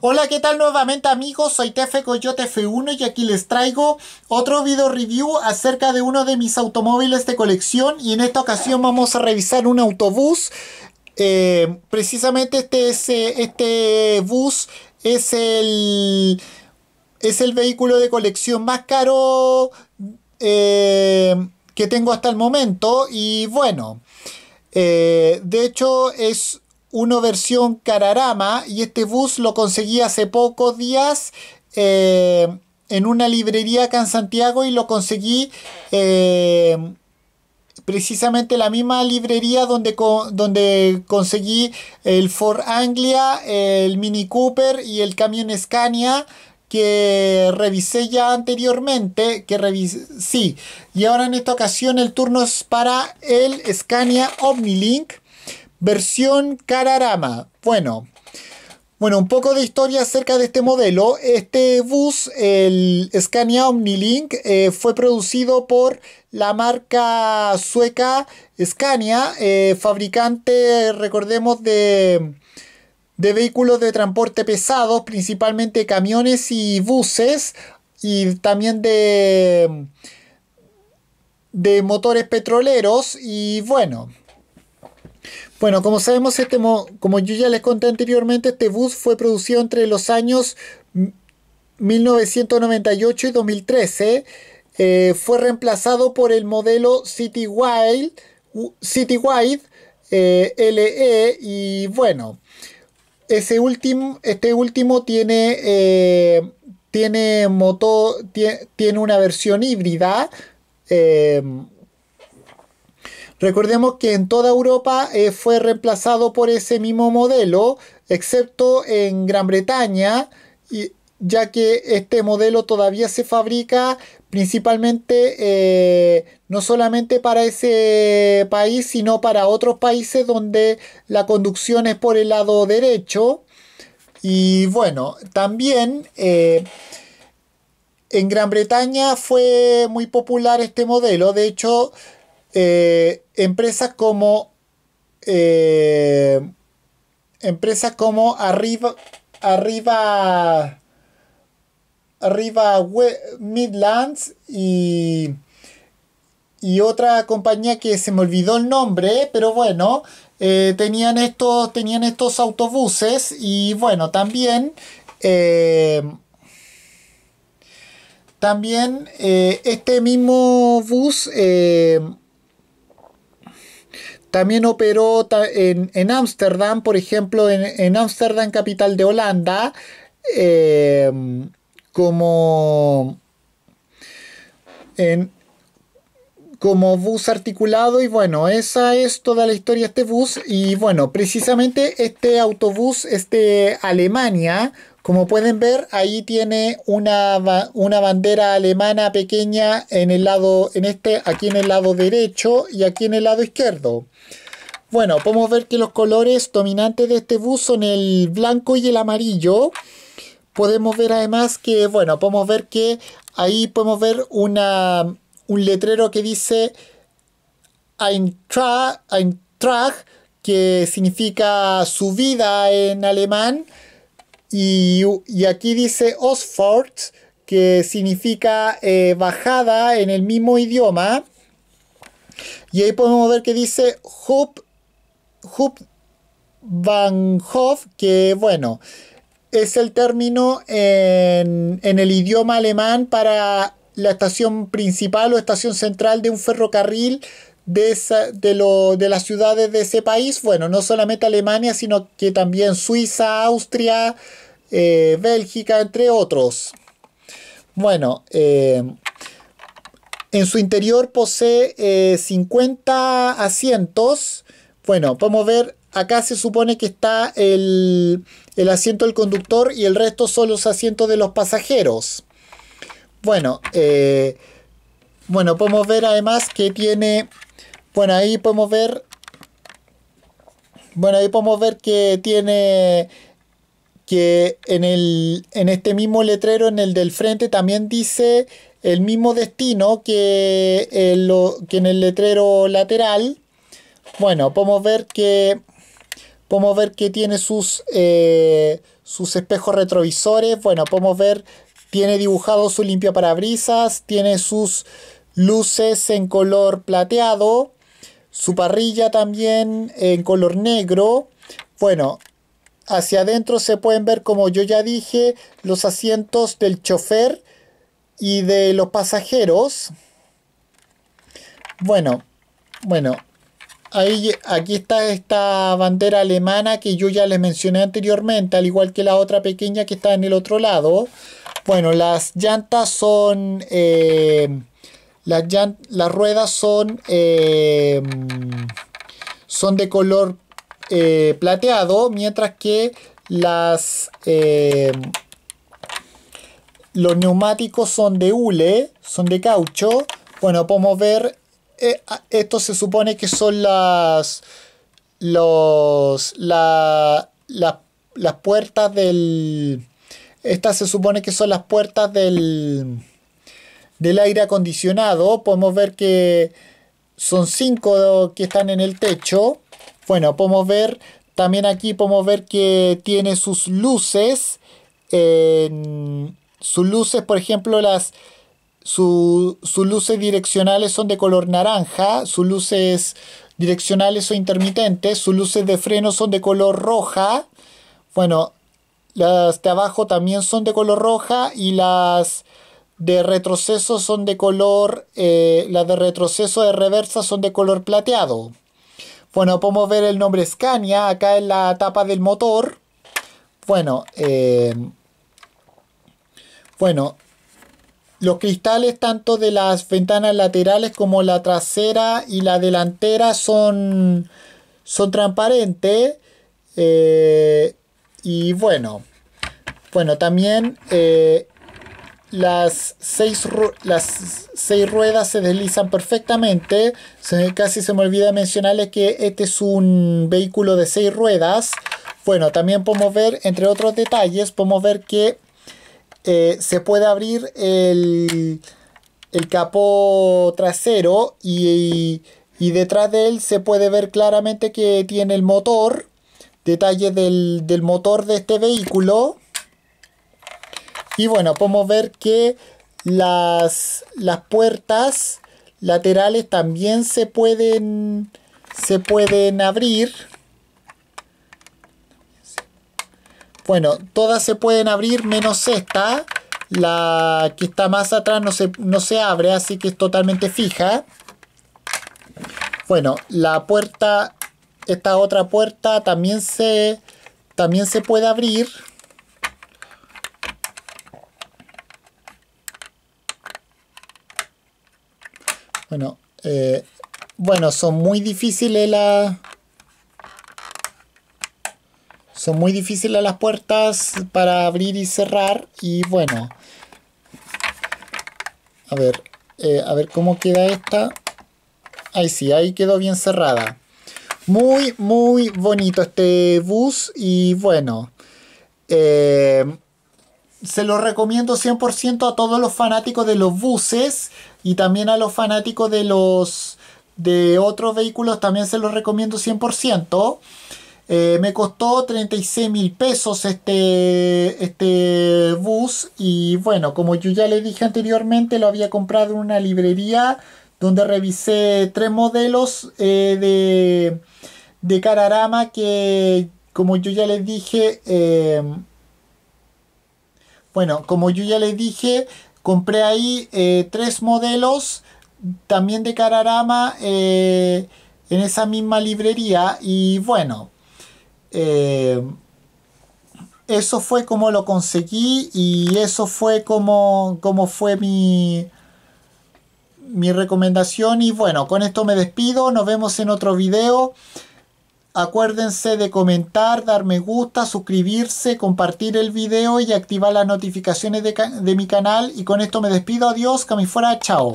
Hola, ¿qué tal nuevamente amigos? Soy Tefe Coyote F1 y aquí les traigo otro video review acerca de uno de mis automóviles de colección y en esta ocasión vamos a revisar un autobús. Eh, precisamente este, eh, este bus es el, es el vehículo de colección más caro eh, que tengo hasta el momento y bueno, de hecho es uno versión Cararama y este bus lo conseguí hace pocos días eh, en una librería acá en Santiago y lo conseguí eh, precisamente la misma librería donde, donde conseguí el Ford Anglia, el Mini Cooper y el camión Scania que revisé ya anteriormente, que revisé, sí, y ahora en esta ocasión el turno es para el Scania Omnilink Versión Cararama. Bueno, bueno, un poco de historia acerca de este modelo. Este bus, el Scania Omnilink, eh, fue producido por la marca sueca Scania, eh, fabricante, recordemos, de, de vehículos de transporte pesados, principalmente camiones y buses, y también de, de motores petroleros. Y bueno, bueno, como sabemos, este como yo ya les conté anteriormente, este bus fue producido entre los años 1998 y 2013. Eh, fue reemplazado por el modelo Citywide, Citywide eh, LE y bueno, ese último, este último tiene, eh, tiene, motor, tiene, tiene una versión híbrida. Recordemos que en toda Europa eh, fue reemplazado por ese mismo modelo, excepto en Gran Bretaña, y, ya que este modelo todavía se fabrica principalmente eh, no solamente para ese país, sino para otros países donde la conducción es por el lado derecho. Y bueno, también... Eh, en Gran Bretaña fue muy popular este modelo, de hecho eh, empresas como eh, empresas como arriba arriba arriba Midlands y y otra compañía que se me olvidó el nombre pero bueno eh, tenían estos tenían estos autobuses y bueno también también este mismo bus también operó en Ámsterdam, por ejemplo, en Ámsterdam, capital de Holanda, em, como, en, como bus articulado. Y bueno, esa es toda la historia de este bus. Y bueno, precisamente este autobús este Alemania, como pueden ver, ahí tiene una, bandera alemana pequeña en el lado, en este, aquí en el lado derecho y aquí en el lado izquierdo. Bueno, podemos ver que los colores dominantes de este bus son el blanco y el amarillo. Podemos ver además que, bueno, podemos ver que ahí podemos ver un letrero que dice Eintracht, que significa subida en alemán. Y, aquí dice Osford, que significa eh, bajada en el mismo idioma. Y ahí podemos ver que dice Hub, Hub Van que bueno, es el término en, en el idioma alemán para la estación principal o estación central de un ferrocarril de, esa, de, de las ciudades de ese país, bueno, no solamente Alemania, sino que también Suiza, Austria, eh, Bélgica, entre otros. Bueno, eh, en su interior posee 50 eh, asientos. Bueno, podemos ver, acá se supone que está el, el asiento del conductor y el resto son los asientos de los pasajeros. Bueno, bueno, podemos ver además que tiene... Bueno, ahí podemos ver... Bueno, ahí podemos ver que tiene que en, este mismo letrero, en el del frente, también dice el mismo destino que, el, eh, que en el letrero lateral. Bueno, podemos ver que, podemos ver que tiene sus, eh, sus espejos retrovisores. Bueno, podemos ver tiene dibujado su limpia parabrisas, tiene sus luces en color plateado, su parrilla también en color negro. Bueno, hacia adentro se pueden ver, como yo ya dije, los asientos del chofer y de los pasajeros. Bueno, bueno, ahí, aquí está esta bandera alemana que yo ya les mencioné anteriormente, al igual que la otra pequeña que está en el otro lado. Bueno, las llantas son... Eh, las, ruedas son... Eh, son de color eh, plateado, mientras que las... los neumáticos son de hule, son de caucho. Bueno, podemos ver, esto se supone que son las... Los, la, las puertas del, estas se supone que son las puertas del, del aire acondicionado. Podemos ver que son cinco que están en el techo. Bueno, podemos ver también aquí podemos ver que tiene sus luces. sus luces, por ejemplo, las sus luces direccionales son de color naranja, sus luces direccionales son intermitentes, sus luces de freno son de color roja. Bueno, las de abajo también son de color roja y las de retroceso son de color, eh, las de retroceso de reversa son de color plateado. Bueno, podemos ver el nombre Scania acá en la tapa del motor. Bueno, eh, bueno, los cristales tanto de las ventanas laterales como la trasera y la delantera son, son transparentes. Eh, y bueno, bueno, también eh, las, seis las seis ruedas se deslizan perfectamente. casi se me olvida mencionarles que este es un vehículo de seis ruedas. Bueno, también podemos ver, entre otros detalles, podemos ver que eh, se puede abrir el, el capó trasero y detrás de él se puede ver claramente que tiene el motor detalles del, motor de este vehículo. Y bueno, podemos ver que las, puertas laterales también se pueden, se pueden abrir. Bueno, todas se pueden abrir menos esta. La que está más atrás no se, no se abre, así que es totalmente fija. Bueno, la puerta esta otra puerta también se, también se puede abrir. Bueno, eh, bueno, son muy difíciles las... Son muy difíciles las puertas para abrir y cerrar. Y bueno. A ver. Eh, a ver cómo queda esta. Ahí sí, ahí quedó bien cerrada. Muy, muy bonito este bus y bueno, eh, se lo recomiendo 100% a todos los fanáticos de los buses y también a los fanáticos de los de otros vehículos también se los recomiendo 100%. Eh, me costó 36 mil pesos este, este bus y bueno, como yo ya le dije anteriormente, lo había comprado en una librería donde revisé tres modelos eh, de, de Cararama que, como yo ya les dije, em, bueno, como yo ya les dije, compré ahí eh, tres modelos también de Cararama eh, en esa misma librería y bueno, em, eso fue como lo conseguí y eso fue como, como fue mi mi recomendación y bueno, con esto me despido, nos vemos en otro video. Acuérdense de comentar, dar me gusta, suscribirse, compartir el video y activar las notificaciones de, mi canal. Y con esto me despido, adiós, que fuera, chao.